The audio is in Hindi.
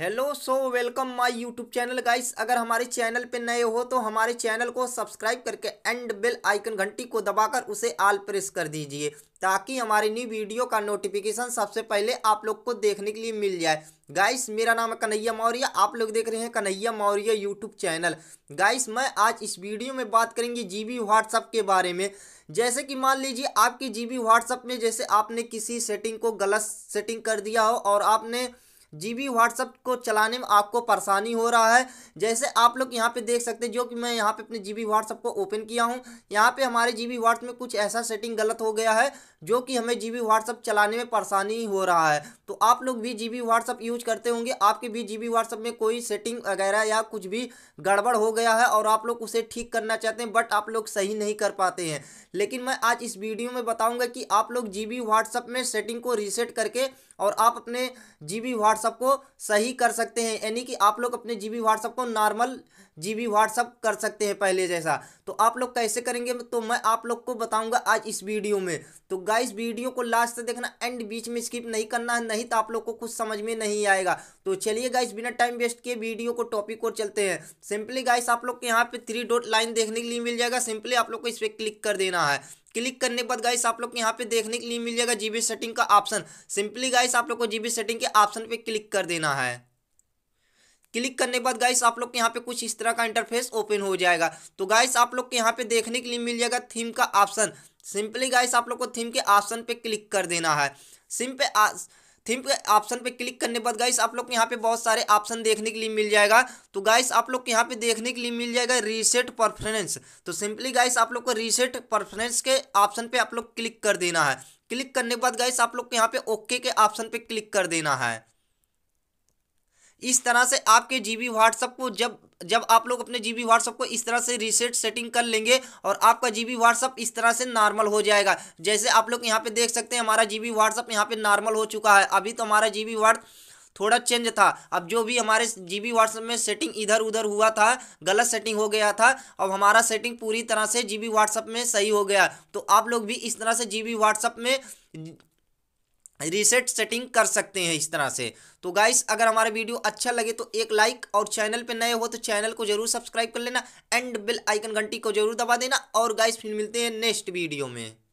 hello so welcome my YouTube channel guys अगर हमारे चैनल पे नए हो तो हमारे चैनल को सब्सक्राइब करके एंड बेल आइकन घंटी को दबाकर उसे आल प्रेस कर दीजिए ताकि हमारी न्यू वीडियो का नोटिफिकेशन सबसे पहले आप लोग को देखने के लिए मिल जाए गाइस मेरा नाम है कन्हैया मौर्य आप लोग देख रहे हैं Kanhaiya Maurya YouTube channel guys मैं आज इस वीडियो में बात करेंगे जी बी के बारे में जैसे कि मान लीजिए आपकी जी व्हाट्सअप में जैसे आपने किसी सेटिंग को गलत सेटिंग कर दिया हो और आपने जीबी व्हाट्सअप को चलाने में आपको परेशानी हो रहा है जैसे आप लोग यहाँ पे देख सकते हैं जो कि मैं यहाँ पे अपने जीबी व्हाट्सअप को ओपन किया हूँ यहाँ पे हमारे जीबी व्हाट्सअप में कुछ ऐसा सेटिंग गलत हो गया है जो कि हमें जीबी व्हाट्सअप चलाने में परेशानी हो रहा है तो आप लोग भी जीबी व्हाट्सअप यूज करते होंगे आपके भी जीबी व्हाट्सअप में कोई सेटिंग वगैरह या कुछ भी गड़बड़ हो गया है और आप लोग उसे ठीक करना चाहते हैं बट आप लोग सही नहीं कर पाते हैं लेकिन मैं आज इस वीडियो में बताऊँगा कि आप लोग जी बी व्हाट्सअप में सेटिंग को रीसेट करके और आप अपने जी बी व्हाट्सअप व्हाट्सअप को सही कर सकते हैं यानी कि आप लोग अपने जीबी व्हाट्सअप को नॉर्मल जीबी व्हाट्सअप कर सकते हैं पहले जैसा तो आप लोग कैसे करेंगे तो मैं आप लोग को बताऊंगा आज इस वीडियो में तो गाइस वीडियो को लास्ट तक देखना एंड बीच में स्किप नहीं करना है नहीं तो आप लोग को कुछ समझ में नहीं आएगा तो चलिए गाइस बिना टाइम वेस्ट किए वीडियो को टॉपिक और चलते हैं सिंपली गाइस आप लोग के यहाँ पे थ्री डॉट लाइन देखने के लिए मिल जाएगा सिंपली आप लोग को इस पर क्लिक कर देना है क्लिक करने के बाद गाइस आप लोग को यहाँ पे देखने के लिए मिल जाएगा जीबी सेटिंग का ऑप्शन सिंपली गाइस आप लोग को जीबी सेटिंग के ऑप्शन पे क्लिक कर देना है क्लिक करने के बाद गाइस आप लोग के यहाँ पे कुछ इस तरह का इंटरफेस ओपन हो जाएगा तो गाइस आप लोग के यहाँ पे देखने के लिए मिल जाएगा थीम का ऑप्शन सिंपली गाइस आप लोग को थीम के ऑप्शन पे क्लिक कर देना है सिम पे थीम पे ऑप्शन पे क्लिक करने के बाद गाइस आप लोग को यहाँ पे बहुत सारे ऑप्शन देखने के लिए मिल जाएगा तो गाइस आप लोग को यहाँ पे देखने के लिए मिल जाएगा रीसेट परफरेंस तो सिंपली गाइस आप लोग को रीसेट परफरेंस के ऑप्शन पे आप लोग क्लिक कर देना है क्लिक करने के बाद गाइस आप लोग को यहाँ पे ओके के ऑप्शन पे क्लिक कर देना है इस तरह से आपके जी बी व्हाट्सअप को जब जब आप लोग अपने जी बी व्हाट्सअप को इस तरह से रीसेट सेटिंग कर लेंगे और आपका जी बी व्हाट्सअप इस तरह से नॉर्मल हो जाएगा जैसे आप लोग यहाँ पे देख सकते हैं हमारा जी बी व्हाट्सअप यहाँ पे नॉर्मल हो चुका है अभी तो हमारा बी व्हाट्स थोड़ा चेंज था अब जो भी हमारे जी बी व्हाट्सएप में सेटिंग इधर उधर हुआ था गलत सेटिंग हो गया था अब हमारा सेटिंग पूरी तरह से जी बी व्हाट्सएप में सही हो गया तो आप लोग भी इस तरह से जी बी व्हाट्सएप में रीसेट सेटिंग कर सकते हैं इस तरह से तो गाइस अगर हमारा वीडियो अच्छा लगे तो एक लाइक और चैनल पे नए हो तो चैनल को जरूर सब्सक्राइब कर लेना एंड बिल आइकन घंटी को जरूर दबा देना और गाइस फिर मिलते हैं नेक्स्ट वीडियो में